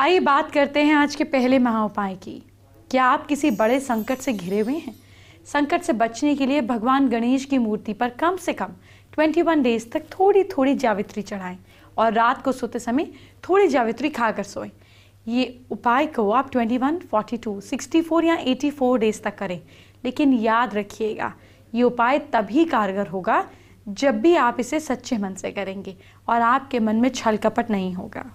आइए बात करते हैं आज के पहले महाउपाय की क्या आप किसी बड़े संकट से घिरे हुए हैं संकट से बचने के लिए भगवान गणेश की मूर्ति पर कम से कम 21 डेज तक थोड़ी थोड़ी जावित्री चढ़ाएं और रात को सोते समय थोड़ी जावित्री खाकर सोएं ये उपाय को आप 21, 42, 64 या 84 डेज तक करें लेकिन याद रखिएगा ये उपाय तभी कारगर होगा जब भी आप इसे सच्चे मन से करेंगे और आपके मन में छल कपट नहीं होगा